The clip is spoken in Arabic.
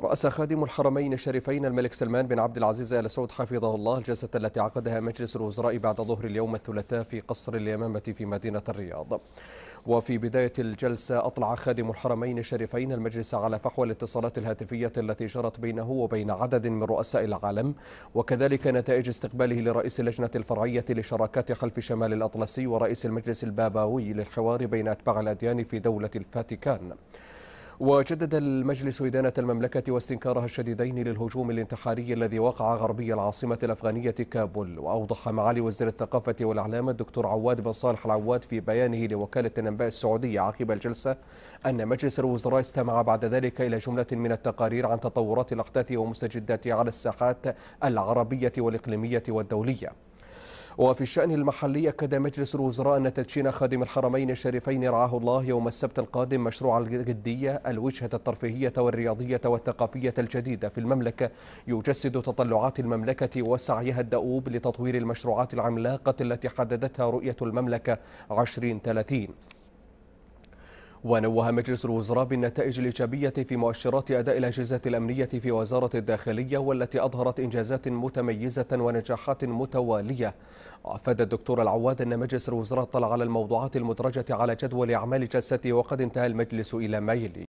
رأس خادم الحرمين الشريفين الملك سلمان بن عبد العزيز آل سعود حفظه الله الجلسة التي عقدها مجلس الوزراء بعد ظهر اليوم الثلاثاء في قصر اليمامة في مدينة الرياض وفي بداية الجلسة أطلع خادم الحرمين الشريفين المجلس على فحوى الاتصالات الهاتفية التي جرت بينه وبين عدد من رؤساء العالم وكذلك نتائج استقباله لرئيس اللجنة الفرعية لشراكات خلف شمال الأطلسي ورئيس المجلس الباباوي للحوار بين أتباع الأديان في دولة الفاتيكان وجدد المجلس إدانة المملكة واستنكارها الشديدين للهجوم الانتحاري الذي وقع غربي العاصمة الأفغانية كابول وأوضح معالي وزير الثقافة والإعلام الدكتور عواد بن صالح العواد في بيانه لوكالة الأنباء السعودية عقب الجلسة أن مجلس الوزراء استمع بعد ذلك إلى جملة من التقارير عن تطورات الأحداث ومستجداتها على الساحات العربية والإقليمية والدولية وفي الشأن المحلي أكد مجلس الوزراء أن تدشين خادم الحرمين الشريفين رعاه الله يوم السبت القادم مشروع الجدية الوجهة الترفيهية والرياضية والثقافية الجديدة في المملكة يجسد تطلعات المملكة وسعيها الدؤوب لتطوير المشروعات العملاقة التي حددتها رؤية المملكة 2030 ونوه مجلس الوزراء بالنتائج الإيجابية في مؤشرات أداء الأجهزة الأمنية في وزارة الداخلية والتي أظهرت إنجازات متميزة ونجاحات متوالية افاد الدكتور العواد أن مجلس الوزراء اطلع على الموضوعات المدرجة على جدول أعمال جلسته وقد انتهى المجلس إلى ما يلي